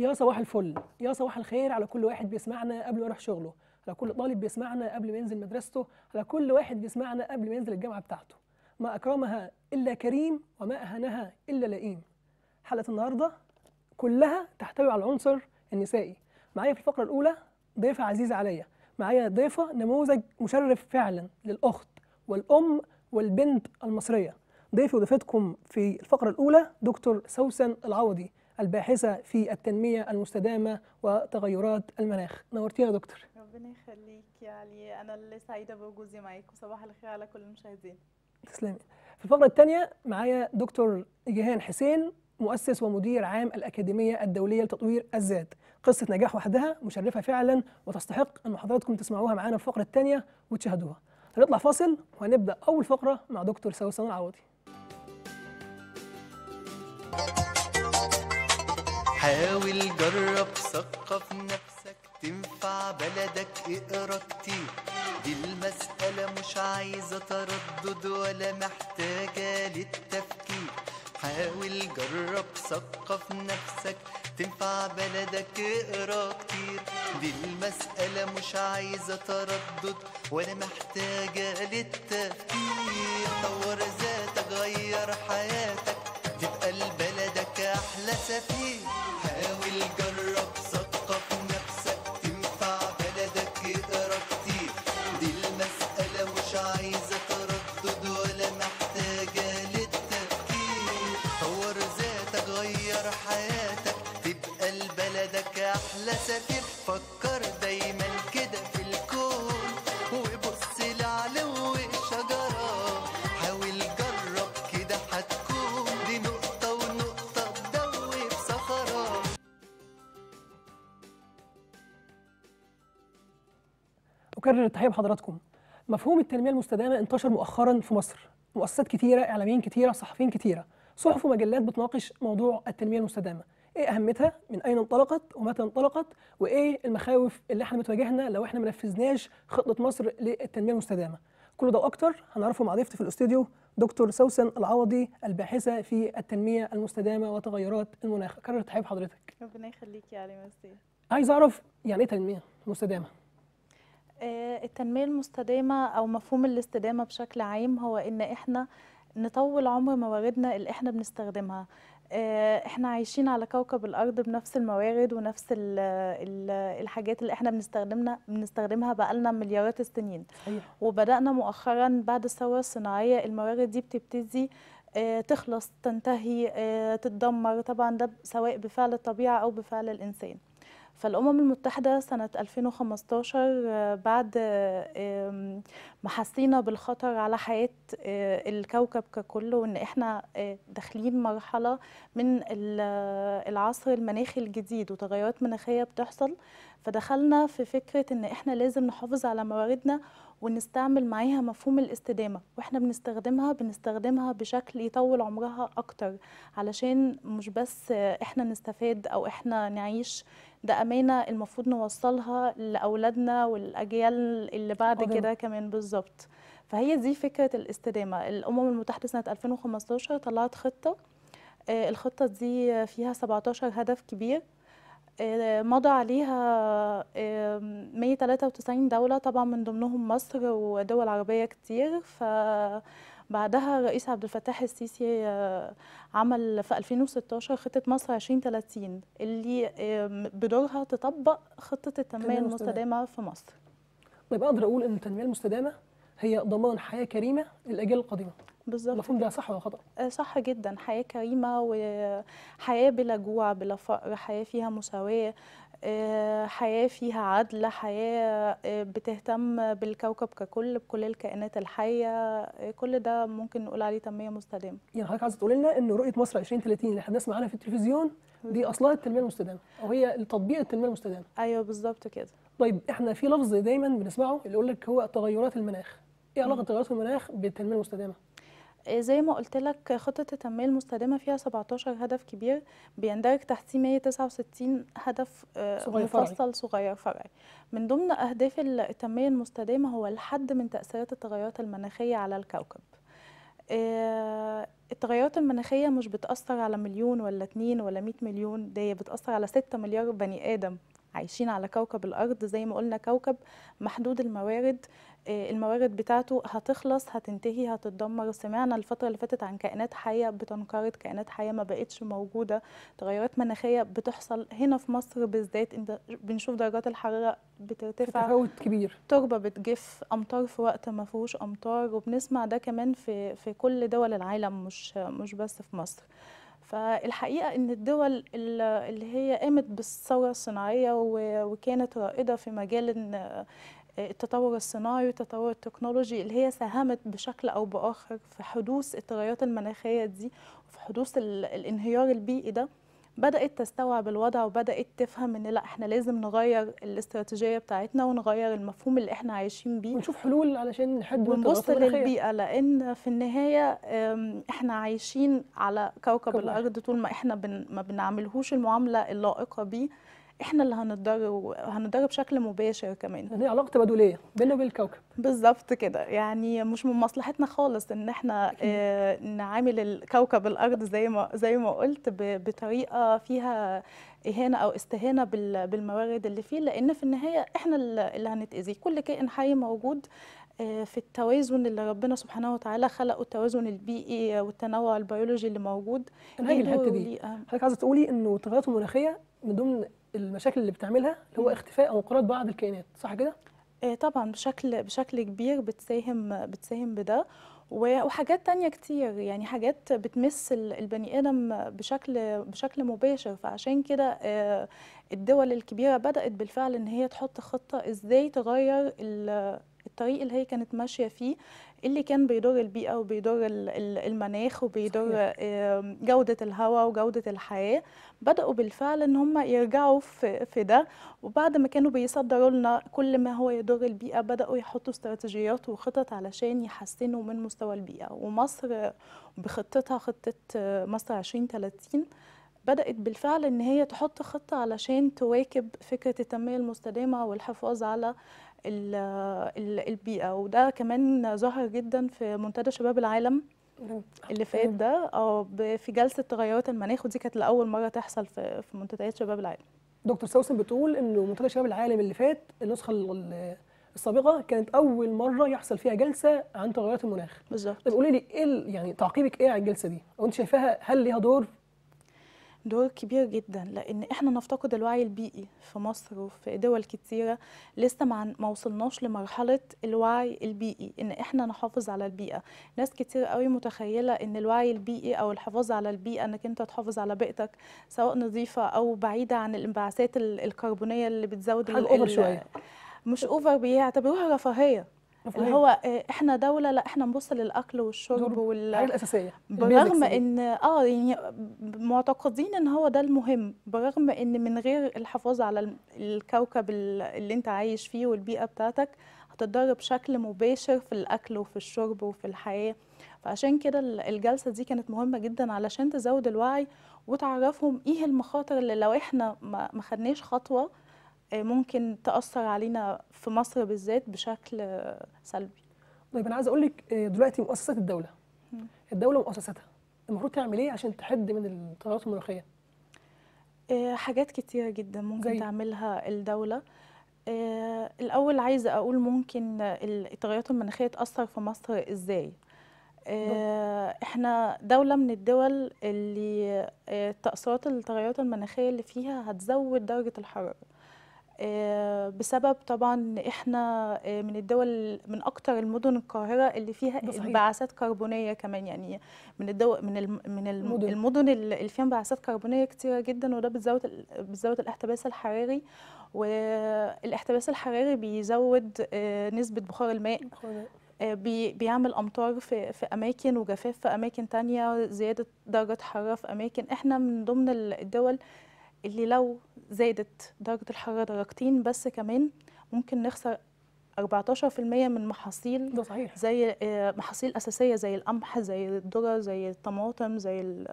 يا صباح الفل يا صباح الخير على كل واحد بيسمعنا قبل ما يروح شغله على كل طالب بيسمعنا قبل ما ينزل مدرسته على كل واحد بيسمعنا قبل ما ينزل الجامعه بتاعته ما اكرمها الا كريم وما اهانها الا لئيم حلقه النهارده كلها تحتوي على العنصر النسائي معايا في الفقره الاولى ضيفه عزيزه عليا معايا ضيفه نموذج مشرف فعلا للاخت والام والبنت المصريه ضيفي وضيفتكم في الفقره الاولى دكتور سوسن العوضي الباحثة في التنمية المستدامة وتغيرات المناخ نورتينا يا دكتور ربنا يخليك يا علي أنا اللي سعيدة بوجودي معاك وصباح الخير على كل المشاهدين تسلمي في الفقرة الثانية معايا دكتور جيهان حسين مؤسس ومدير عام الأكاديمية الدولية لتطوير الذات قصة نجاح وحدها مشرفة فعلا وتستحق أن حضراتكم تسمعوها معانا في الفقرة الثانية وتشاهدوها هنطلع فاصل وهنبدأ أول فقرة مع دكتور سوسن العوضي حاول جرب ثقف نفسك تنفع بلدك اقرا كتير دي المسألة مش عايزة تردد ولا محتاجة للتفكير حاول جرب ثقف نفسك تنفع بلدك اقرا كتير دي المسألة مش عايزة تردد ولا محتاجة للتفكير طور ذاتك غير حياتك تبقى لبلدك أحلى سفير أكرر تحية بحضراتكم مفهوم التنمية المستدامة انتشر مؤخرا في مصر مؤسسات كتيرة إعلاميين كتيرة صحفيين كتيرة صحف ومجلات بتناقش موضوع التنمية المستدامة ايه اهميتها من اين انطلقت ومتى انطلقت وايه المخاوف اللي احنا بتواجهنا لو احنا ما نفذناش خطه مصر للتنميه المستدامه كل ده واكتر هنعرفه مع ضيفتي في الاستوديو دكتور سوسن العوضي الباحثه في التنميه المستدامه وتغيرات المناخ كررت تحية حضرتك ربنا يخليك يا علي مرسي عايز اعرف يعني ايه تنميه مستدامه آه، التنمية المستدامة أو مفهوم الاستدامة بشكل عام هو إن إحنا نطول عمر مواردنا اللي إحنا بنستخدمها آه، إحنا عايشين على كوكب الأرض بنفس الموارد ونفس الـ الـ الحاجات اللي إحنا بنستخدمنا بنستخدمها بقالنا مليارات السنين أيوه. وبدأنا مؤخرا بعد الثورة الصناعية الموارد دي بتبتدي آه، تخلص تنتهي تتدمر طبعا ده سواء بفعل الطبيعة أو بفعل الإنسان فالأمم المتحدة سنة 2015 آه، بعد آه، ما حسينا بالخطر على حياة آه، الكوكب ككل وإن إحنا داخلين مرحلة من العصر المناخي الجديد وتغيرات مناخية بتحصل فدخلنا في فكرة إن إحنا لازم نحافظ على مواردنا ونستعمل معاها مفهوم الاستدامة وإحنا بنستخدمها بنستخدمها بشكل يطول عمرها أكتر علشان مش بس إحنا نستفاد أو إحنا نعيش ده امانه المفروض نوصلها لاولادنا والاجيال اللي بعد كده كمان بالظبط فهي دي فكره الاستدامه الامم المتحده سنه 2015 طلعت خطه آه، الخطه دي فيها 17 هدف كبير آه، مضى عليها 193 دولة طبعا من ضمنهم مصر ودول عربية كتير ف بعدها الرئيس عبد الفتاح السيسي آه، عمل في 2016 خطه مصر 2030 اللي بدورها تطبق خطه التنميه المستدامه في مصر. طيب اقدر اقول ان التنميه المستدامه هي ضمان حياه كريمه للاجيال القادمه. بالظبط المفهوم ده صح ولا خطا؟ آه، صح جدا حياه كريمه وحياه بلا جوع بلا فقر حياه فيها مساواه آه، حياة فيها عدل حياة آه، بتهتم بالكوكب ككل بكل الكائنات الحية آه، كل ده ممكن نقول عليه تنمية مستدامة يعني حضرتك عايزة تقول لنا إن رؤية مصر 2030 اللي احنا بنسمع عنها في التلفزيون دي أصلها التنمية المستدامة أو هي تطبيق التنمية المستدامة أيوه بالظبط كده طيب احنا في لفظ دايما بنسمعه اللي يقول لك هو تغيرات المناخ ايه علاقه تغيرات المناخ بالتنميه المستدامه آه، زي ما قلت لك خطة التنمية المستدامة فيها 17 هدف كبير بيندرج تحتيه 169 هدف آه، صغير مفصل فرعي. صغير فرعي من ضمن أهداف التنمية المستدامة هو الحد من تأثيرات التغيرات المناخية على الكوكب آه، التغيرات المناخية مش بتأثر على مليون ولا اتنين ولا مئة مليون ده بتأثر على ستة مليار بني آدم عايشين على كوكب الأرض زي ما قلنا كوكب محدود الموارد آه، الموارد بتاعته هتخلص هتنتهي هتتدمر سمعنا الفترة اللي فاتت عن كائنات حية بتنقرض كائنات حية ما بقتش موجودة تغيرات مناخية بتحصل هنا في مصر بالذات بنشوف درجات الحرارة بترتفع تفاوت كبير تربة بتجف أمطار في وقت ما فيهوش أمطار وبنسمع ده كمان في في كل دول العالم مش مش بس في مصر فالحقيقة أن الدول اللي هي قامت بالثورة الصناعية وكانت رائدة في مجال التطور الصناعي والتطور التكنولوجي اللي هي ساهمت بشكل او باخر في حدوث التغيرات المناخيه دي وفي حدوث الانهيار البيئي ده بدات تستوعب الوضع وبدات تفهم ان لا احنا لازم نغير الاستراتيجيه بتاعتنا ونغير المفهوم اللي احنا عايشين بيه ونشوف حلول علشان نحد ونبص للبيئه لان في النهايه احنا عايشين على كوكب, كوكب الارض طول ما احنا بن ما بنعملهوش المعامله اللائقه بيه احنا اللي هنتضرر وهنتضرر بشكل مباشر كمان يعني علاقه تبادليه بيننا وبين الكوكب بالظبط كده يعني مش من مصلحتنا خالص ان احنا آه نعامل الكوكب الارض زي ما زي ما قلت بطريقه فيها اهانه او استهانه بالموارد اللي فيه لان في النهايه احنا اللي هنتاذي كل كائن حي موجود آه، في التوازن اللي ربنا سبحانه وتعالى خلقه التوازن البيئي والتنوع البيولوجي اللي موجود انا هاجي الحته دي آه. حضرتك عايزه تقولي انه التغيرات المناخيه من ضمن المشاكل اللي بتعملها اللي هو اختفاء او انقراض بعض الكائنات صح كده؟ إيه طبعا بشكل بشكل كبير بتساهم بتساهم بده وحاجات تانية كتير يعني حاجات بتمس البني آدم بشكل بشكل مباشر فعشان كده آه، الدول الكبيرة بدأت بالفعل إن هي تحط خطة إزاي تغير الطريق اللي هي كانت ماشية فيه اللي كان بيضر البيئه وبيضر المناخ وبيضر جوده الهواء وجوده الحياه بداوا بالفعل ان هم يرجعوا في, ده وبعد ما كانوا بيصدروا لنا كل ما هو يضر البيئه بداوا يحطوا استراتيجيات وخطط علشان يحسنوا من مستوى البيئه ومصر بخطتها خطه آه، مصر 2030 بدأت بالفعل إن هي تحط خطة علشان تواكب فكرة التنمية المستدامة والحفاظ على البيئة وده كمان ظهر جدا في منتدى شباب العالم اللي فات ده أو آه، في جلسة تغيرات المناخ ودي كانت لأول مرة تحصل في منتديات شباب العالم دكتور سوسن بتقول انه منتدى شباب العالم اللي فات النسخه السابقه كانت اول مره يحصل فيها جلسه عن تغيرات المناخ بالظبط طب قولي لي ايه يعني تعقيبك ايه على الجلسه دي وانت شايفاها هل ليها دور دور كبير جدا لان احنا نفتقد الوعي البيئي في مصر وفي دول كتيره لسه ما وصلناش لمرحله الوعي البيئي ان احنا نحافظ على البيئه ناس كتير قوي متخيله ان الوعي البيئي او الحفاظ على البيئه انك انت تحافظ على بيئتك سواء نظيفه او بعيده عن الانبعاثات الكربونيه اللي بتزود حاجه اوفر شويه مش اوفر بيعتبروها رفاهيه اللي إيه. هو إيه، احنا دوله لا احنا نبص للاكل والشرب والحاجات الاساسيه برغم ان اه يعني معتقدين ان هو ده المهم برغم ان من غير الحفاظ على الكوكب اللي انت عايش فيه والبيئه بتاعتك هتتضرر بشكل مباشر في الاكل وفي الشرب وفي الحياه فعشان كده الجلسه دي كانت مهمه جدا علشان تزود الوعي وتعرفهم ايه المخاطر اللي لو احنا ما خدناش خطوه آه، ممكن تاثر علينا في مصر بالذات بشكل سلبي طيب انا عايز اقول لك آه، دلوقتي مؤسسات الدوله الدوله ومؤسساتها المفروض تعمل ايه عشان تحد من التغيرات المناخيه آه، حاجات كتيره جدا ممكن زي. تعملها الدوله الاول عايزه اقول ممكن التغيرات المناخيه تاثر في مصر ازاي احنا دوله من الدول اللي تاثيرات التغيرات المناخيه اللي فيها هتزود درجه الحراره آه، بسبب طبعا احنا آه، من الدول من اكتر المدن القاهره اللي فيها انبعاثات كربونيه كمان يعني من الدو من من المدن, المدن اللي فيها انبعاثات كربونيه كتيره جدا وده بتزود بتزود الاحتباس الحراري والاحتباس الحراري بيزود آه، نسبه بخار الماء بيعمل امطار في في اماكن وجفاف في اماكن تانية زياده درجه حراره في اماكن احنا من ضمن الدول اللي لو زادت درجة الحرارة درجتين بس كمان ممكن نخسر 14% من محاصيل ده صحيح. زي آه، محاصيل اساسيه زي القمح زي الذره زي الطماطم زي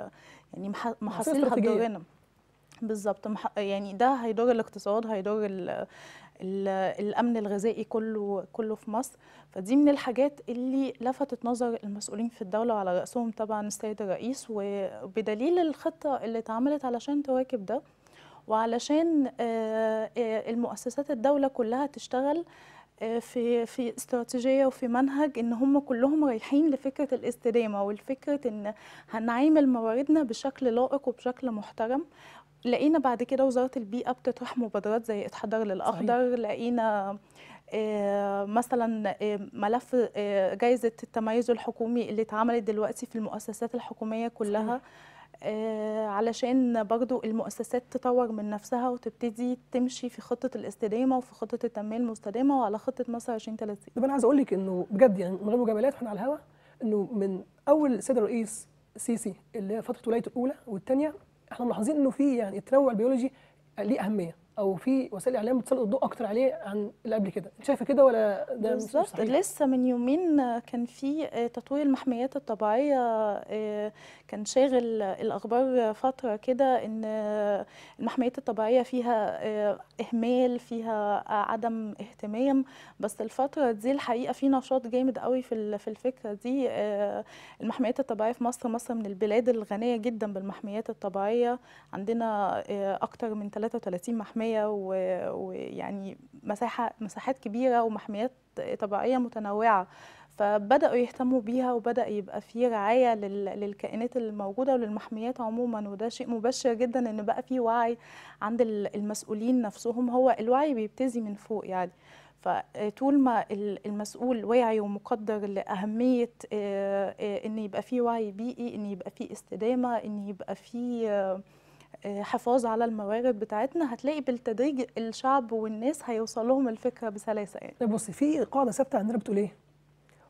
يعني محاصيل هتضرنا بالظبط يعني ده هيضر الاقتصاد هيضر الامن الغذائي كله كله في مصر فدي من الحاجات اللي لفتت نظر المسؤولين في الدوله وعلى راسهم طبعا السيد الرئيس وبدليل الخطه اللي اتعملت علشان تواكب ده وعلشان آه، آه، المؤسسات الدولة كلها تشتغل آه، في في استراتيجيه وفي منهج ان هم كلهم رايحين لفكره الاستدامه والفكره ان هنعامل مواردنا بشكل لائق وبشكل محترم لقينا بعد كده وزاره البيئه بتطرح مبادرات زي اتحضر للاخضر صحيح. لقينا مثلا ملف جائزه التميز الحكومي اللي اتعملت دلوقتي في المؤسسات الحكوميه كلها صحيح. آه، علشان برضو المؤسسات تطور من نفسها وتبتدي تمشي في خطه الاستدامه وفي خطه التنميه المستدامه وعلى خطه مصر 2030 طب انا عايز اقول لك انه بجد يعني من غير مجاملات واحنا على الهوا انه من اول السيد الرئيس السيسي اللي هي فتره ولايته الاولى والثانيه احنا ملاحظين انه في يعني التنوع البيولوجي ليه اهميه او في وسائل الاعلام بتسلط الضوء اكتر عليه عن اللي قبل كده انت شايفه كده ولا ده مش بالظبط لسه من يومين كان في آه، تطوير المحميات الطبيعيه آه، كان شاغل الاخبار فتره كده ان المحميات الطبيعيه فيها آه، اهمال فيها عدم اهتمام بس الفتره دي الحقيقه في نشاط جامد قوي في في الفكره دي المحميات الطبيعيه في مصر مصر من البلاد الغنيه جدا بالمحميات الطبيعيه عندنا اكتر من 33 محميه الحيوانيه ويعني مساحه مساحات كبيره ومحميات طبيعيه متنوعه فبداوا يهتموا بيها وبدا يبقى في رعايه للكائنات الموجوده وللمحميات عموما وده شيء مبشر جدا ان بقى في وعي عند المسؤولين نفسهم هو الوعي بيبتزي من فوق يعني فطول ما المسؤول واعي ومقدر لاهميه آه، آه، ان يبقى في وعي بيئي ان يبقى في استدامه ان يبقى في آه، حفاظ على الموارد بتاعتنا هتلاقي بالتدريج الشعب والناس هيوصل لهم الفكره بسلاسه يعني طيب بصي في قاعده ثابته عندنا بتقول ايه؟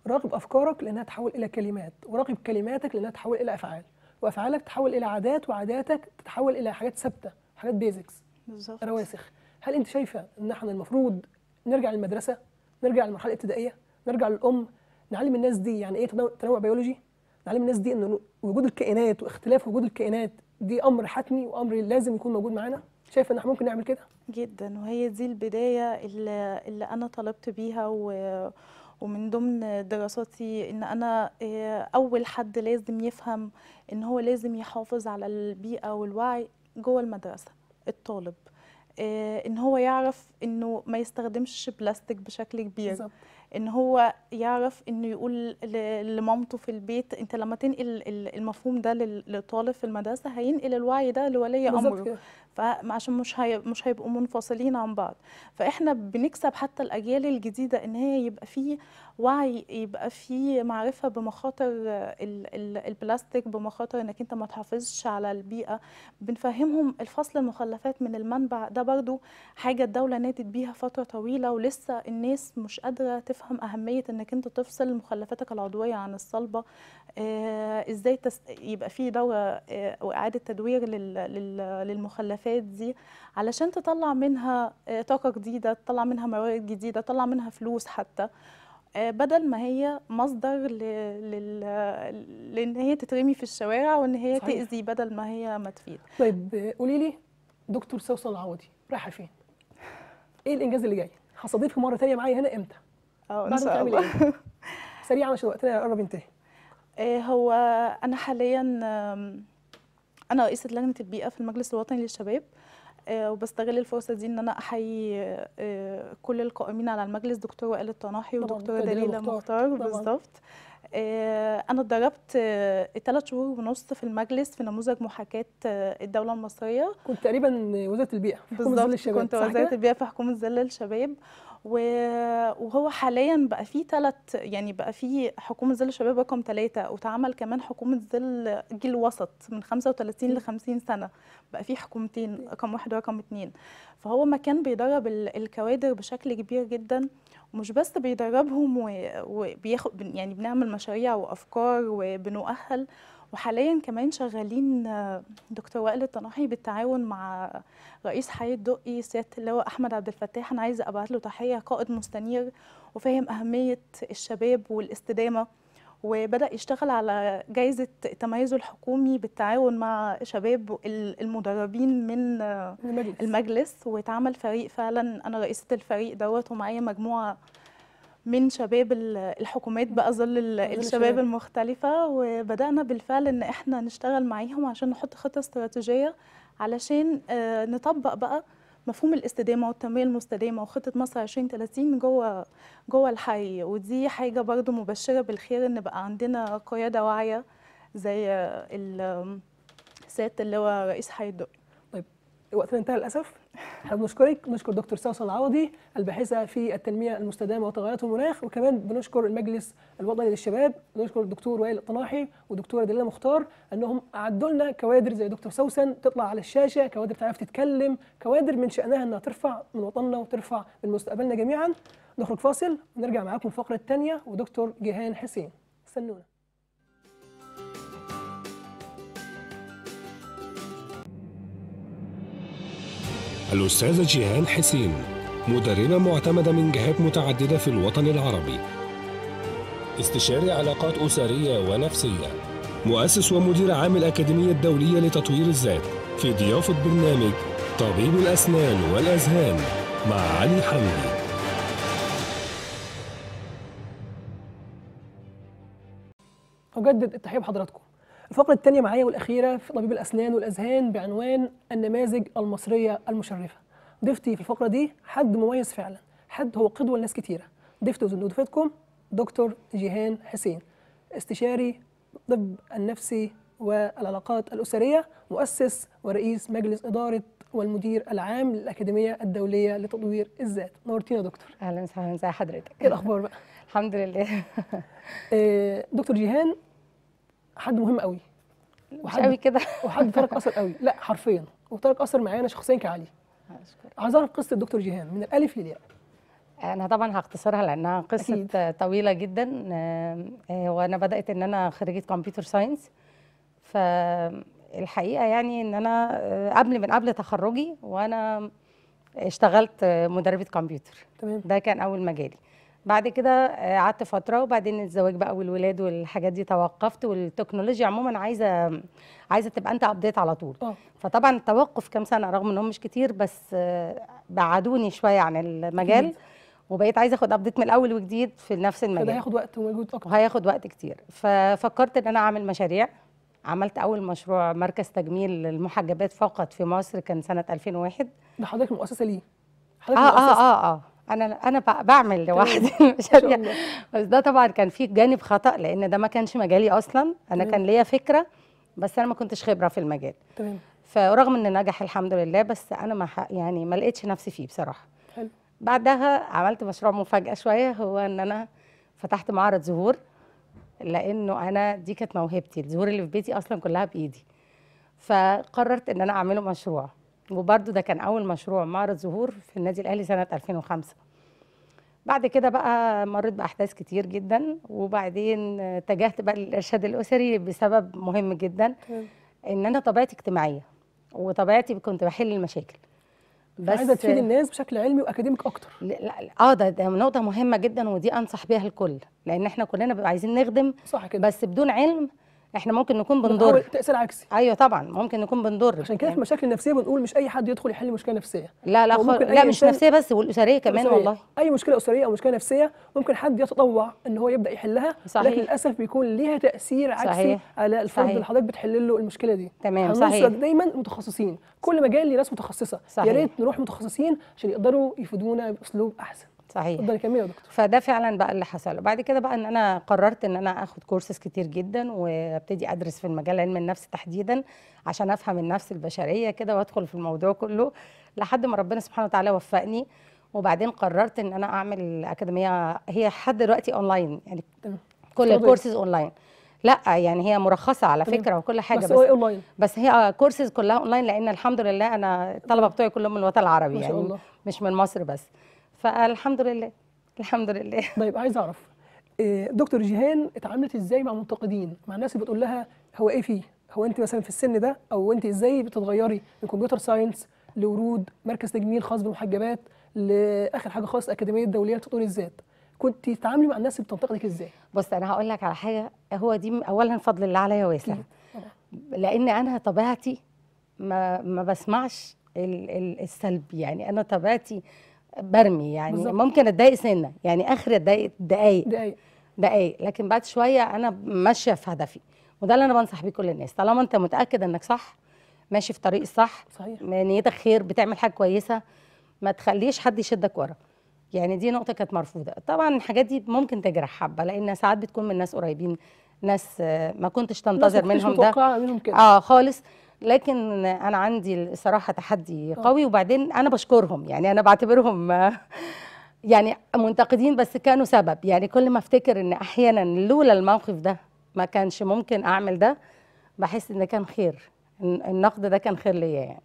راقب افكارك لانها تتحول الى كلمات وراقب كلماتك لانها تتحول الى افعال وافعالك تتحول الى عادات وعاداتك تتحول الى حاجات ثابته حاجات بيزكس بالظبط رواسخ هل انت شايفه ان احنا المفروض نرجع للمدرسه نرجع للمرحله الابتدائيه نرجع للام نعلم الناس دي يعني ايه تنوع بيولوجي نعلم الناس دي ان وجود الكائنات واختلاف وجود الكائنات دي امر حتمي وامر لازم يكون موجود معانا شايفه ان احنا ممكن نعمل كده جدا وهي دي البدايه اللي, اللي انا طلبت بيها و ومن ضمن دراساتي ان انا آه، اول حد لازم يفهم ان هو لازم يحافظ على البيئه والوعي جوه المدرسه الطالب آه، ان هو يعرف انه ما يستخدمش بلاستيك بشكل كبير ان هو يعرف انه يقول لمامته في البيت انت لما تنقل المفهوم ده للطالب في المدرسه هينقل الوعي ده لولي امره فعشان مش هي مش هيبقوا منفصلين عن بعض فاحنا بنكسب حتى الاجيال الجديده ان هي يبقى في وعي يبقى في معرفه بمخاطر البلاستيك بمخاطر انك انت ما تحافظش على البيئه بنفهمهم الفصل المخلفات من المنبع ده برضو حاجه الدوله نادت بيها فتره طويله ولسه الناس مش قادره تفهم تفهم اهميه انك انت تفصل مخلفاتك العضويه عن الصلبه آه، ازاي تس... يبقى في دورة آه، واعاده تدوير لل... لل... للمخلفات دي علشان تطلع منها آه، طاقه جديده تطلع منها موارد جديده تطلع منها فلوس حتى بدل ما هي مصدر ل... لل... لان هي تترمي في الشوارع وان هي صحيح. تاذي بدل ما هي ما تفيد طيب قولي لي دكتور سوسن العوضي رايحه فين ايه الانجاز اللي جاي هستضيفك مره ثانيه معايا هنا امتى اه ان شاء الله إيه؟ سريعا عشان وقتنا قرب ينتهي إيه هو انا حاليا انا رئيسه لجنه البيئه في المجلس الوطني للشباب آه، وبستغل الفرصه دي ان انا احيي آه، كل القائمين على المجلس دكتور وائل الطناحي ودكتوره دليله مختار بالظبط آه، انا اتدربت ثلاث شهور ونص في المجلس في نموذج محاكاه الدوله المصريه كنت تقريبا وزاره البيئه بالظبط كنت وزاره البيئه في حكومه ظل الشباب وهو حاليا بقى فيه ثلاث يعني بقى فيه حكومه ظل الشباب رقم ثلاثه وتعمل كمان حكومه ظل جيل وسط من 35 ل 50 سنه بقى فيه حكومتين رقم واحد ورقم اثنين فهو مكان بيدرب الكوادر بشكل كبير جدا ومش بس بيدربهم وبياخد يعني بنعمل مشاريع وافكار وبنؤهل وحاليا كمان شغالين آه، دكتور وائل الطناحي بالتعاون مع رئيس حي الدقي سياده اللواء احمد عبد الفتاح انا عايزه ابعت له تحيه قائد مستنير وفاهم اهميه الشباب والاستدامه وبدا يشتغل على جائزه تميزه الحكومي بالتعاون مع شباب المدربين من آه، المجلس, المجلس واتعمل فريق فعلا انا رئيسه الفريق دوت ومعايا مجموعه من شباب الحكومات بأظل الشباب المختلفة وبدأنا بالفعل إن إحنا نشتغل معاهم عشان نحط خطة استراتيجية علشان آه، نطبق بقى مفهوم الاستدامه والتنميه المستدامه وخطه مصر 2030 جوه جوه الحي ودي حاجه برضو مبشره بالخير ان بقى عندنا قياده واعيه زي السيد اللي هو رئيس حي الدقي طيب وقتنا انتهى للاسف احنا بنشكرك بنشكر دكتور سوسن العوضي الباحثه في التنميه المستدامه وتغيرات المناخ وكمان بنشكر المجلس الوطني للشباب بنشكر الدكتور وائل الطناحي والدكتوره دليله مختار انهم اعدوا لنا كوادر زي دكتور سوسن تطلع على الشاشه كوادر تعرف تتكلم كوادر من شانها انها ترفع من وطننا وترفع من مستقبلنا جميعا نخرج فاصل ونرجع معاكم الفقره الثانيه ودكتور جيهان حسين استنونا الأستاذة جيهان حسين مدربة معتمدة من جهات متعددة في الوطن العربي استشاري علاقات أسرية ونفسية مؤسس ومدير عام الأكاديمية الدولية لتطوير الذات في ضيافة برنامج طبيب الأسنان والأذهان مع علي حمدي أجدد التحية بحضراتكم الفقرة الثانية معايا والأخيرة في طبيب الأسنان والأذهان بعنوان النماذج المصرية المشرفة ضيفتي في الفقرة دي حد مميز فعلا حد هو قدوة لناس كتيرة ضيفتي وضيفتكم دكتور جيهان حسين استشاري طب النفسي والعلاقات الأسرية مؤسس ورئيس مجلس إدارة والمدير العام للأكاديمية الدولية لتطوير الذات نورتينا دكتور أهلا وسهلا ازي حضرتك إيه الأخبار بقى؟ الحمد لله آه، دكتور جيهان حد مهم قوي وحد قوي كده وحد ترك اثر قوي لا حرفيا وترك اثر معايا انا شخصيا كعلي عايز اعرف قصه الدكتور جيهان من الالف للياء انا طبعا هختصرها لانها قصه أكيد. طويله جدا آه، آه، وانا بدات ان انا خريجه كمبيوتر ساينس فالحقيقه يعني ان انا آه، قبل من قبل تخرجي وانا اشتغلت مدربه كمبيوتر تمام ده كان اول مجالي بعد كده آه، قعدت فتره وبعدين الزواج بقى والولاد والحاجات دي توقفت والتكنولوجيا عموما عايزه عايزه تبقى انت ابديت على طول أوه. فطبعا التوقف كام سنه رغم انهم مش كتير بس آه، بعدوني شويه عن المجال وبقيت عايزه اخد ابديت من الاول وجديد في نفس المجال فده هياخد وقت ومجهود اكتر وهياخد وقت كتير ففكرت ان انا اعمل مشاريع عملت اول مشروع مركز تجميل للمحجبات فقط في مصر كان سنه 2001 ده حضرتك المؤسسه ليه حضرتك اه اه اه اه انا انا بعمل طيب، لوحدي المشاريع بس ده طبعا كان فيه جانب خطا لان ده ما كانش مجالي اصلا انا كان ليا فكره بس انا ما كنتش خبره في المجال تمام فرغم ان نجح الحمد لله بس انا ما يعني ما لقيتش نفسي فيه بصراحه حلو بعدها عملت مشروع مفاجاه شويه هو ان انا فتحت معرض زهور لانه انا دي كانت موهبتي الزهور اللي في بيتي اصلا كلها بايدي فقررت ان انا اعمله مشروع وبرده ده كان اول مشروع معرض ظهور في النادي الاهلي سنه 2005 بعد كده بقى مريت باحداث كتير جدا وبعدين اتجهت بقى للارشاد الاسري بسبب مهم جدا ان انا طبيعتي اجتماعيه وطبيعتي كنت بحل المشاكل بس عايزه تفيد الناس بشكل علمي واكاديميك اكتر لا لا اه ده, ده نقطه مهمه جدا ودي انصح بيها الكل لان احنا كلنا بنبقى عايزين نخدم صح كده بس بدون علم احنا ممكن نكون بنضر تاثير عكسي ايوه طبعا ممكن نكون بنضر عشان كده في مشاكل يعني. نفسيه بنقول مش اي حد يدخل يحل مشكله نفسيه لا لا خل... لا مش نفسيه بس والاسريه كمان أسرية. والله اي مشكله اسريه او مشكله نفسيه ممكن حد يتطوع ان هو يبدا يحلها صحيح. لكن للاسف بيكون ليها تاثير عكسي صحيح. على الفرد اللي حضرتك بتحل له المشكله دي تمام صحيح دايما متخصصين كل مجال ليه ناس متخصصه يا ريت نروح متخصصين عشان يقدروا يفيدونا باسلوب احسن صحيح اتفضلي كملي يا دكتور فده فعلا بقى اللي حصل بعد كده بقى ان انا قررت ان انا اخد كورسز كتير جدا وابتدي ادرس في المجال علم النفس تحديدا عشان افهم النفس البشريه كده وادخل في الموضوع كله لحد ما ربنا سبحانه وتعالى وفقني وبعدين قررت ان انا اعمل اكاديميه هي لحد دلوقتي اونلاين يعني كل الكورسز اونلاين لا يعني هي مرخصه على فكره وكل حاجه بس, بس اونلاين بس هي كورسز آه كلها اونلاين لان الحمد لله انا الطلبه بتوعي كلهم من الوطن العربي يعني الله. مش من مصر بس فالحمد لله الحمد لله طيب عايز اعرف آه، دكتور جيهان اتعاملت ازاي مع منتقدين مع الناس اللي بتقول لها هو ايه فيه هو انت مثلا في السن ده او انت ازاي بتتغيري من كمبيوتر ساينس لورود مركز تجميل خاص بالمحجبات لاخر حاجه خاص اكاديميه الدوليه لتطوير الذات كنت تتعاملي مع الناس اللي بتنتقدك ازاي بص انا هقول لك على حاجه هو دي اولا فضل الله عليا واسع لان انا طبيعتي ما ما بسمعش السلب يعني انا طبيعتي برمي يعني بالزبط. ممكن اتضايق سنه يعني اخر دقايق دقايق دقايق لكن بعد شويه انا ماشيه في هدفي وده اللي انا بنصح بيه كل الناس طالما انت متاكد انك صح ماشي في طريق الصح صحيح نيتك خير بتعمل حاجه كويسه ما تخليش حد يشدك ورا يعني دي نقطه كانت مرفوضه طبعا الحاجات دي ممكن تجرح حبه لان ساعات بتكون من ناس قريبين ناس ما كنتش تنتظر ناس منهم ده منهم كده. اه خالص لكن انا عندي الصراحه تحدي آه. قوي وبعدين انا بشكرهم يعني انا بعتبرهم يعني منتقدين بس كانوا سبب يعني كل ما افتكر ان احيانا لولا الموقف ده ما كانش ممكن اعمل ده بحس ان كان خير النقد ده كان خير ليا يعني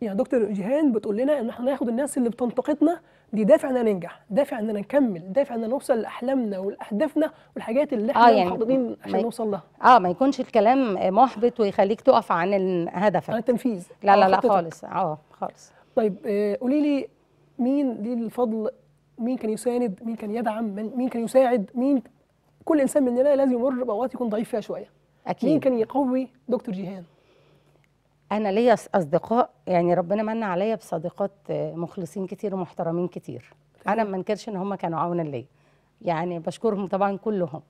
يعني دكتور جيهان بتقول لنا ان احنا ناخد الناس اللي بتنتقدنا دي دافع اننا ننجح دافع اننا نكمل دافع اننا نوصل لاحلامنا ولاهدافنا والحاجات اللي احنا آه يعني عشان نوصل لها اه ما يكونش الكلام محبط ويخليك تقف عن هدفك عن التنفيذ لا لا لا خالص اه خالص طيب آه قولي لي مين ليه الفضل مين كان يساند مين كان يدعم مين كان يساعد مين كل انسان مننا لازم يمر باوقات يكون ضعيف فيها شويه اكيد مين كان يقوي دكتور جيهان انا ليا اصدقاء يعني ربنا من عليا بصديقات آه، مخلصين كتير ومحترمين كتير انا ما انكرش ان هم كانوا عونا ليا يعني بشكرهم طبعا كلهم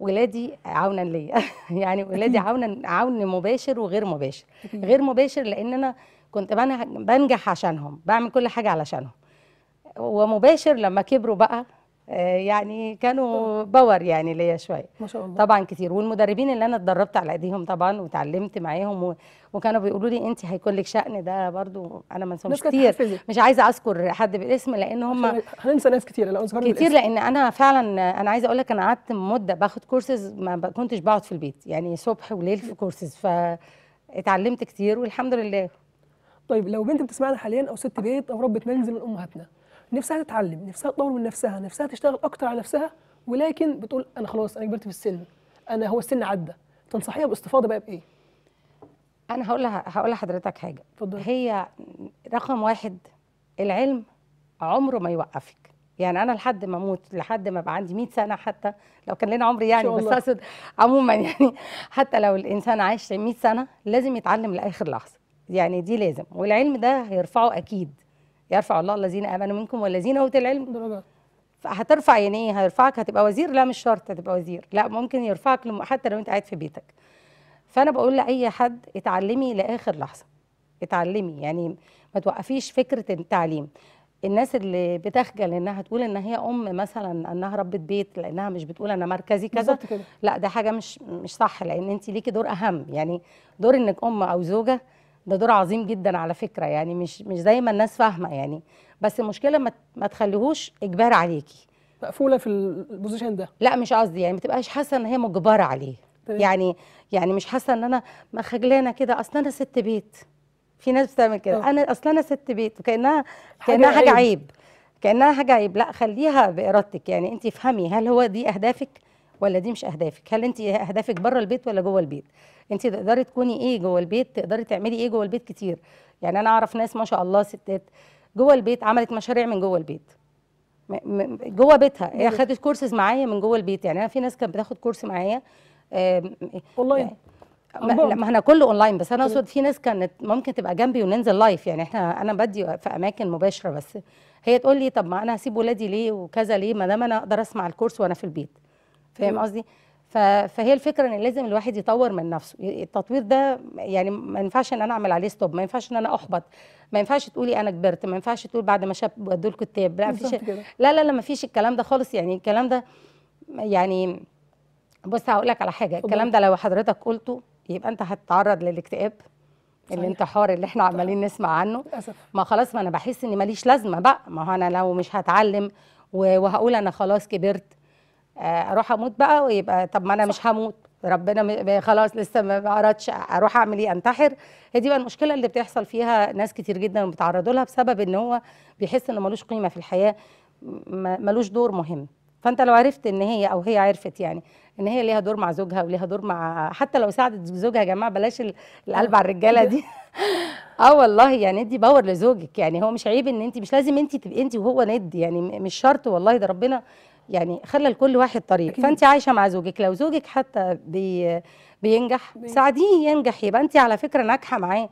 ولادي عونا ليا يعني ولادي عونا عون مباشر وغير مباشر غير مباشر لان انا كنت بنجح عشانهم بعمل كل حاجه علشانهم ومباشر لما كبروا بقى آه، يعني كانوا باور يعني ليا شويه ما شاء الله طبعا كتير والمدربين اللي انا اتدربت على ايديهم طبعا وتعلمت معاهم و... وكانوا بيقولوا لي انت هيكون لك شأن ده برضو انا ما انساهمش كتير حفلي. مش عايزه اذكر حد بالاسم لان هم هننسى ناس كتير لو كتير بالاسم. لان انا فعلا انا عايزه اقول لك انا قعدت مده باخد كورسز ما كنتش بقعد في البيت يعني صبح وليل في كورسز فاتعلمت كتير والحمد لله طيب لو بنت بتسمعنا حاليا او ست بيت او ربة منزل من امهاتنا نفسها تتعلم نفسها تطور من نفسها نفسها تشتغل اكتر على نفسها ولكن بتقول انا خلاص انا كبرت في السن انا هو السن عدى تنصحيها باستفاضه بقى بايه انا هقول لها هقول لحضرتك حاجه فضل. هي رقم واحد العلم عمره ما يوقفك يعني انا لحد ما اموت لحد ما ابقى عندي 100 سنه حتى لو كان لنا عمر يعني بس اقصد عموما يعني حتى لو الانسان عايش 100 سنه لازم يتعلم لاخر لحظه يعني دي لازم والعلم ده هيرفعه اكيد يرفع الله الذين امنوا منكم والذين اوتوا العلم درجات فهترفع يعني ايه هيرفعك هتبقى وزير لا مش شرط هتبقى وزير لا ممكن يرفعك لم... حتى لو انت قاعد في بيتك فانا بقول لاي حد اتعلمي لاخر لحظه اتعلمي يعني ما توقفيش فكره التعليم الناس اللي بتخجل انها تقول ان هي ام مثلا انها ربت بيت لانها مش بتقول انا مركزي كذا لا ده حاجه مش مش صح لان انت ليكي دور اهم يعني دور انك ام او زوجه ده دور عظيم جدا على فكره يعني مش مش زي ما الناس فاهمه يعني بس المشكله ما ما تخليهوش اجبار عليكي مقفوله في البوزيشن ده لا مش قصدي يعني ما تبقاش حاسه ان هي مجبره عليه يعني يعني مش حاسه ان انا ما خجلانه كده اصل انا ست بيت في ناس بتعمل كده آه. انا اصل انا ست بيت وكانها كانها حاجه عيب. كانها حاجه عيب لا خليها بارادتك يعني انت افهمي هل هو دي اهدافك ولا دي مش اهدافك هل انت اهدافك بره البيت ولا جوه البيت انت تقدري تكوني ايه جوه البيت تقدري تعملي ايه جوه البيت كتير يعني انا اعرف ناس ما شاء الله ستات جوه البيت عملت مشاريع من جوه البيت جوه بيتها هي خدت كورسز معايا من جوه البيت يعني انا في ناس كانت بتاخد كورس معايا اونلاين لا ما احنا كله اونلاين بس انا اقصد في ناس كانت ممكن تبقى جنبي وننزل لايف يعني احنا انا بدي في اماكن مباشره بس هي تقول لي طب ما انا هسيب ولادي ليه وكذا ليه ما دام انا اقدر اسمع الكورس وانا في البيت فاهم قصدي فهي الفكره ان لازم الواحد يطور من نفسه التطوير ده يعني ما ينفعش ان انا اعمل عليه ستوب ما ينفعش ان انا احبط ما ينفعش تقولي انا كبرت ما ينفعش تقول بعد ما شاب ودوا لكم لا مفيش لا لا لا مفيش الكلام ده خالص يعني الكلام ده يعني بص هقول لك على حاجه الكلام ده لو حضرتك قلته يبقى انت هتتعرض للاكتئاب الانتحار اللي احنا عمالين نسمع عنه أسف. ما خلاص ما انا بحس اني ماليش لازمه بقى ما هو انا لو مش هتعلم وهقول انا خلاص كبرت آه، اروح اموت بقى ويبقى طب ما انا مش هموت ربنا خلاص لسه ما اردش اروح اعمل ايه انتحر هي دي بقى المشكله اللي بتحصل فيها ناس كتير جدا بيتعرضوا لها بسبب ان هو بيحس انه ملوش قيمه في الحياه ملوش دور مهم فانت لو عرفت ان هي او هي عرفت يعني ان هي ليها دور مع زوجها وليها دور مع حتى لو ساعدت زوجها يا جماعه بلاش القلب على الرجاله دي اه والله يعني ادي باور لزوجك يعني هو مش عيب ان انت مش لازم انت تبقي انت وهو ند يعني مش شرط والله ده ربنا يعني خلى لكل واحد طريق فانت عايشه مع زوجك لو زوجك حتى بي بينجح ساعديه ينجح يبقى انت على فكره ناجحه معاه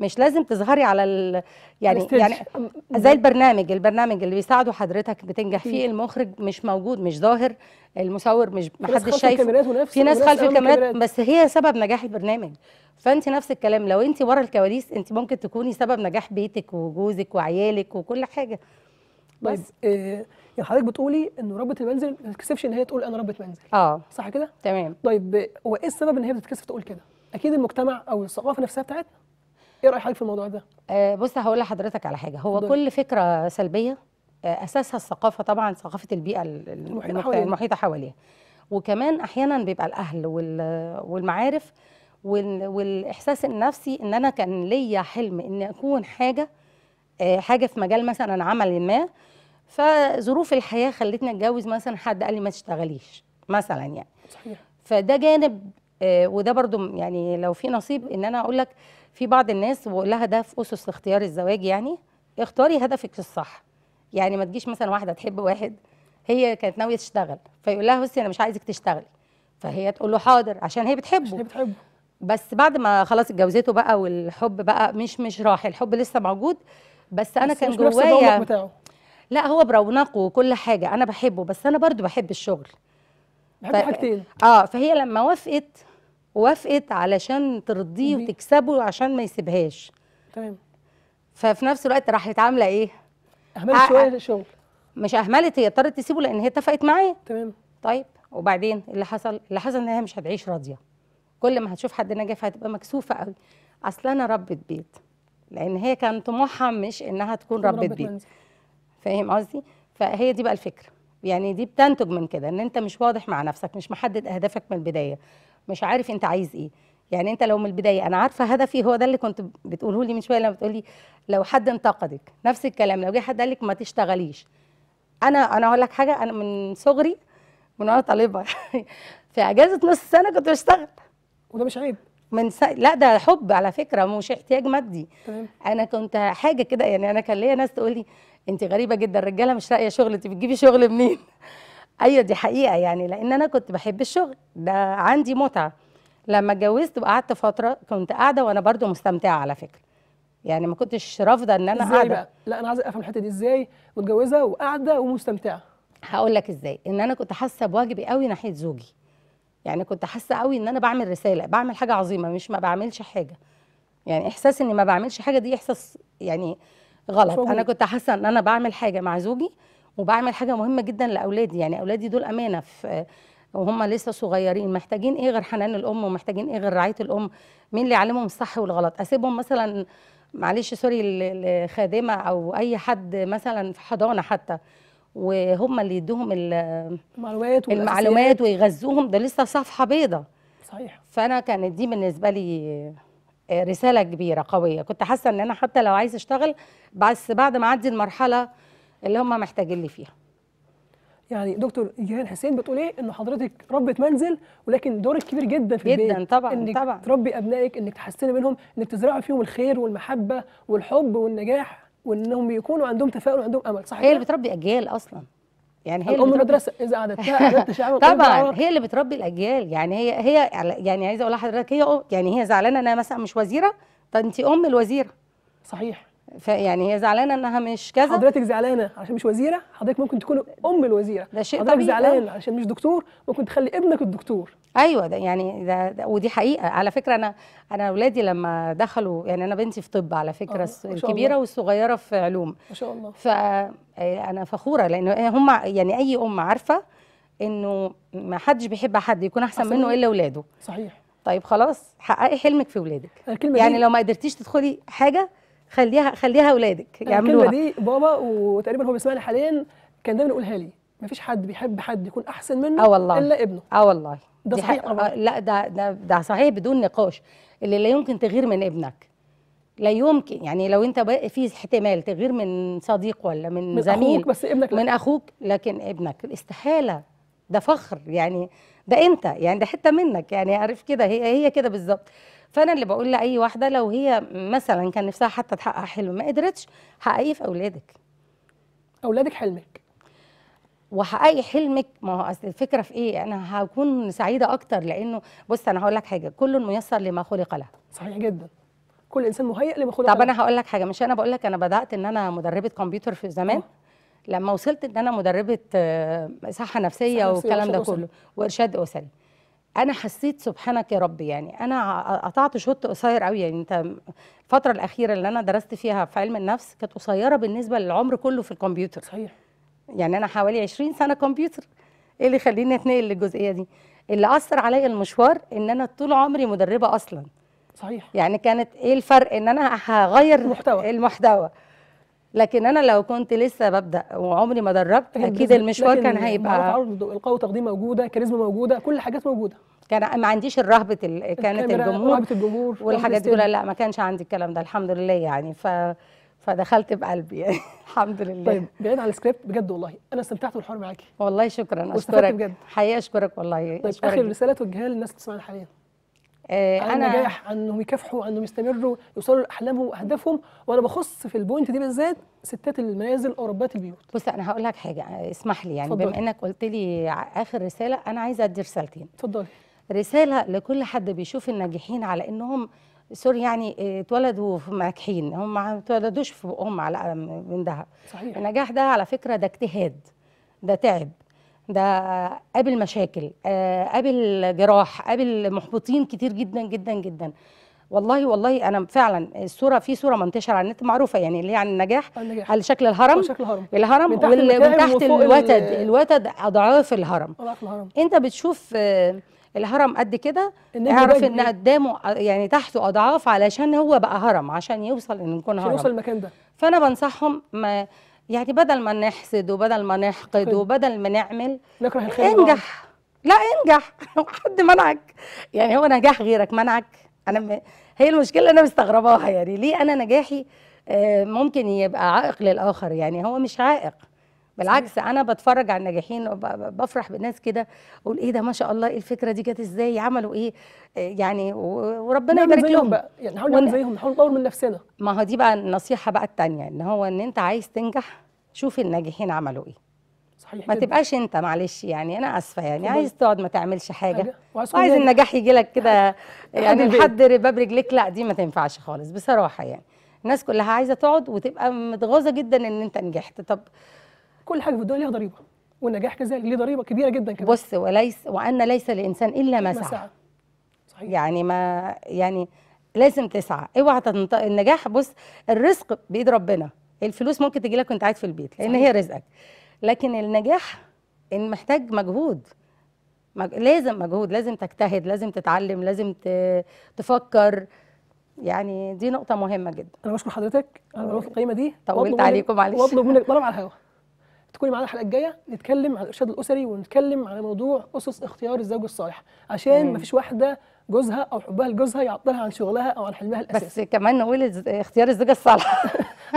مش لازم تظهري على ال... يعني يعني زي البرنامج البرنامج اللي بيساعده حضرتك بتنجح فيه المخرج مش موجود مش ظاهر المصور مش محدش شايفه في ناس خلف الكاميرات بس هي سبب نجاح البرنامج فانت نفس الكلام لو انت ورا الكواليس انت ممكن تكوني سبب نجاح بيتك وجوزك وعيالك وكل حاجه طيب بس آه يعني حضرتك بتقولي انه ربة المنزل ما تتكسفش ان هي تقول انا ربة منزل اه صح كده؟ تمام طيب هو ايه السبب ان هي بتتكسف تقول كده؟ اكيد المجتمع او الثقافه نفسها بتاعتنا ايه راي حضرتك في الموضوع ده؟ آه بص هقول لحضرتك على حاجه هو كل فكره سلبيه آه اساسها الثقافه طبعا ثقافه البيئه المحيطه حواليها وكمان احيانا بيبقى الاهل والمعارف والاحساس النفسي ان انا كان ليا حلم ان اكون حاجه آه، حاجه في مجال مثلا عمل ما فظروف الحياه خلتني اتجوز مثلا حد قال لي ما تشتغليش مثلا يعني صحيح فده جانب آه، وده برضو يعني لو في نصيب ان انا اقول لك في بعض الناس بقول لها ده في اسس اختيار الزواج يعني اختاري هدفك الصح يعني ما تجيش مثلا واحده تحب واحد هي كانت ناويه تشتغل فيقول لها بصي انا مش عايزك تشتغلي فهي تقول له حاضر عشان هي بتحبه عشان هي بتحبه بس بعد ما خلاص اتجوزته بقى والحب بقى مش مش راح الحب لسه موجود بس انا بس كان جوايا لا هو برونقه وكل حاجه انا بحبه بس انا برضو بحب الشغل بحب ف... حاجتين اه فهي لما وافقت وافقت علشان ترضيه وتكسبه عشان ما يسيبهاش تمام ففي نفس الوقت راحت عامله ايه اهملت ع... شويه الشغل مش اهملت هي اضطرت تسيبه لان هي اتفقت معاه تمام طيب وبعدين اللي حصل اللي حصل ان هي مش هتعيش راضيه كل ما هتشوف حد ناجح هتبقى مكسوفه قوي اصل انا ربة بيت لان هي كان طموحها مش انها تكون ربة بيت منزل. فاهم قصدي فهي دي بقى الفكره يعني دي بتنتج من كده ان انت مش واضح مع نفسك مش محدد اهدافك من البدايه مش عارف انت عايز ايه يعني انت لو من البدايه انا عارفه هدفي هو ده اللي كنت بتقوله لي من شويه لما بتقولي لو حد انتقدك نفس الكلام لو جه حد قال لك ما تشتغليش انا انا اقول لك حاجه انا من صغري من وانا طالبه في اجازه نص سنه كنت بشتغل وده مش عيب من س... لا ده حب على فكره مش احتياج مادي تمام انا كنت حاجه كده يعني انا كان ليا ناس تقول لي انت غريبه جدا الرجاله مش لاقيه شغل انت بتجيبي شغل منين ايوه دي حقيقه يعني لان انا كنت بحب الشغل ده عندي متعه لما اتجوزت وقعدت فتره كنت قاعده وانا برضو مستمتعه على فكره يعني ما كنتش رافضه ان انا قاعده بقى؟ لا انا عايزه افهم الحته دي ازاي متجوزه وقاعده ومستمتعه هقول لك ازاي ان انا كنت حاسه بواجبي قوي ناحيه زوجي يعني كنت حاسه قوي ان انا بعمل رساله بعمل حاجه عظيمه مش ما بعملش حاجه يعني احساس اني ما بعملش حاجه دي احساس يعني غلط انا كنت حاسه ان انا بعمل حاجه مع زوجي وبعمل حاجه مهمه جدا لاولادي يعني اولادي دول امانه في وهم لسه صغيرين محتاجين ايه غير حنان الام ومحتاجين ايه غير رعايه الام مين اللي يعلمهم الصح والغلط اسيبهم مثلا معلش سوري لخادمه او اي حد مثلا في حضانه حتى وهم اللي يدوهم المعلومات المعلومات ويغذوهم ده لسه صفحه بيضه صحيح فانا كانت دي بالنسبه لي آه، رساله كبيره قويه كنت حاسه ان انا حتى لو عايز اشتغل بس بعد ما اعدي المرحله اللي هم محتاجين لي فيها يعني دكتور جيهان حسين بتقول ايه ان حضرتك ربة منزل ولكن دورك كبير جدا في البيت جدا طبعا انك طبعا تربي ابنائك انك تحسني منهم انك تزرعي فيهم الخير والمحبه والحب والنجاح وانهم يكونوا عندهم تفاؤل وعندهم امل صح هي اللي بتربي اجيال اصلا يعني هي الام المدرسه اذا قعدتها طبعا هي اللي بتربي الاجيال يعني هي هي يعني عايزه اقول لحضرتك هي يعني هي زعلانه انا مثلا مش وزيره طب انت ام الوزيره صحيح فيعني هي زعلانه انها مش كذا حضرتك زعلانه عشان مش وزيره حضرتك ممكن تكون ام الوزيره ده شيء حضرتك زعلان آه. عشان مش دكتور ممكن تخلي ابنك الدكتور ايوه ده يعني ده, ده ودي حقيقه على فكره انا انا اولادي لما دخلوا يعني انا بنتي في طب على فكره آه. الكبيره والصغيره في علوم ما شاء الله فانا آه، فخوره لان هم يعني اي ام عارفه انه ما حدش بيحب حد يكون احسن منه الا اولاده صحيح طيب خلاص حققي حلمك في اولادك يعني لو ما قدرتيش تدخلي حاجه خليها خليها اولادك يعملوها الكلمه دي بابا وتقريبا هو بيسمعني حاليا كان دايما يقولها لي مفيش حد بيحب حد يكون احسن منه اه والله الا ابنه اه والله ده صحيح أو آه، لا ده ده ده صحيح بدون نقاش اللي لا يمكن تغير من ابنك لا يمكن يعني لو انت في احتمال تغير من صديق ولا من, من زميل أخوك بس ابنك من اخوك لكن ابنك استحاله ده فخر يعني ده انت يعني ده حته منك يعني عارف كده هي هي كده بالظبط فانا اللي بقول لاي واحده لو هي مثلا كان نفسها حتى تحقق حلم ما قدرتش حققيه في اولادك اولادك حلمك وحققي حلمك ما هو اصل الفكره في ايه انا هكون سعيده اكتر لانه بص انا هقول لك حاجه كل ميسر لما خلق له صحيح جدا كل انسان مهيئ لما خلق طب انا هقول لك حاجه مش انا بقول لك انا بدات ان انا مدربه كمبيوتر في زمان أوه. لما وصلت ان انا مدربه آه، صحه نفسيه والكلام ده كله وارشاد اسري انا حسيت سبحانك يا رب يعني انا قطعت شوط قصير قوي يعني انت الفتره الاخيره اللي انا درست فيها في علم النفس كانت قصيره بالنسبه للعمر كله في الكمبيوتر صحيح يعني انا حوالي 20 سنه كمبيوتر ايه اللي خليني اتنقل للجزئيه دي اللي اثر عليا المشوار ان انا طول عمري مدربه اصلا صحيح يعني كانت ايه الفرق ان انا هغير المحتوى المحتوى لكن انا لو كنت لسه ببدا وعمري ما دربت اكيد المشوار كان هيبقى القاء وتقديم موجوده كاريزما موجوده كل الحاجات موجوده كان ما عنديش الرهبه ال... كانت الجمهور رهبه الجمهور والحاجات دي لا ما كانش عندي الكلام ده الحمد لله يعني ف فدخلت بقلبي يعني الحمد لله طيب بعيد عن السكريبت بجد والله انا استمتعت بالحوار معاكي والله شكرا اشكرك بجد حقيقه اشكرك والله طيب اشكرك اخر رساله توجهها للناس اللي بتسمعنا حاليا آه أنا النجاح انهم يكافحوا انهم يستمروا يوصلوا لاحلامهم واهدافهم وانا بخص في البوينت دي بالذات ستات المنازل او ربات البيوت بص انا هقول لك حاجه آه، اسمح لي يعني بما انك قلت لي اخر رساله انا عايزه ادي رسالتين اتفضلي رساله لكل حد بيشوف الناجحين على انهم سوري يعني آه، اتولدوا ناجحين هم ما اتولدوش في بقهم على آه، من ده صحيح النجاح ده على فكره ده اجتهاد ده تعب ده قابل مشاكل آه، قابل جراح قابل محبطين كتير جدا جدا جدا والله والله انا فعلا الصوره في صوره منتشره على النت معروفه يعني اللي هي عن النجاح على شكل الهرم شكل الهرم الهرم من تحت, الوتد الوتد اضعاف الهرم اضعاف الهرم انت بتشوف آه، الهرم قد كده اعرف ان قدامه آه، يعني تحته اضعاف علشان هو بقى هرم عشان يوصل ان يكون هرم يوصل المكان ده فانا بنصحهم ما يعني بدل ما نحسد وبدل ما نحقد وبدل ما نعمل نكره الخير انجح لا انجح حد منعك يعني هو نجاح غيرك منعك انا م... هي المشكله اللي انا مستغرباها يعني ليه انا نجاحي آه، ممكن يبقى عائق للاخر يعني هو مش عائق بالعكس انا بتفرج على الناجحين بفرح بالناس كده اقول ايه ده ما شاء الله ايه الفكره دي جت ازاي عملوا ايه آه، يعني وربنا يبارك لهم بقى يعني نحاول نعمل زيهم نحاول نطور من نفسنا ما هو دي بقى النصيحه بقى الثانيه ان هو ان انت عايز تنجح شوف الناجحين عملوا ايه صحيح ما جدا. تبقاش انت معلش يعني انا اسفه يعني فضل. عايز تقعد ما تعملش حاجه, حاجة. وعايز النجاح يجي لك كده يعني لحد باب رجليك لا دي ما تنفعش خالص بصراحه يعني الناس كلها عايزه تقعد وتبقى متغاظه جدا ان انت نجحت طب كل حاجه في الدنيا ليها ضريبه والنجاح كذلك ليه ضريبه كبيره جدا كمان بص وليس وان ليس للانسان الا ما سعى صحيح يعني ما يعني لازم تسعى اوعى تنطق النجاح بص الرزق بايد ربنا الفلوس ممكن تجي لك وانت قاعد في البيت لان صحيح. هي رزقك لكن النجاح إن محتاج مجهود مج... لازم مجهود لازم تجتهد لازم تتعلم لازم ت... تفكر يعني دي نقطة مهمة جدا أنا بشكر حضرتك على القيمة دي طولت عليكم معلش وأطلب منك طلب على الهواء تكوني معانا الحلقه الجايه نتكلم عن الارشاد الاسري ونتكلم عن موضوع اسس اختيار الزوج الصالح عشان ما فيش واحده جوزها او حبها لجوزها يعطلها عن شغلها او عن حلمها الاساسي بس كمان نقول اختيار الزوجه الصالحه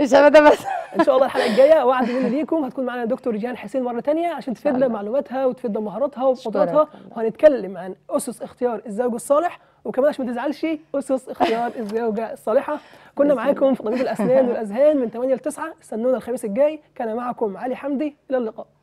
مش ده بس ان شاء الله الحلقه الجايه وعد مني ليكم هتكون معانا دكتور جيهان حسين مره ثانيه عشان تفيدنا معلوماتها وتفيدنا مهاراتها وقدراتها وهنتكلم عن اسس اختيار الزوج الصالح وكمان عشان ما تزعلش اسس اختيار الزوجه الصالحه كنا معاكم في طبيب الاسنان والاذهان من 8 ل 9 استنونا الخميس الجاي كان معكم علي حمدي الى اللقاء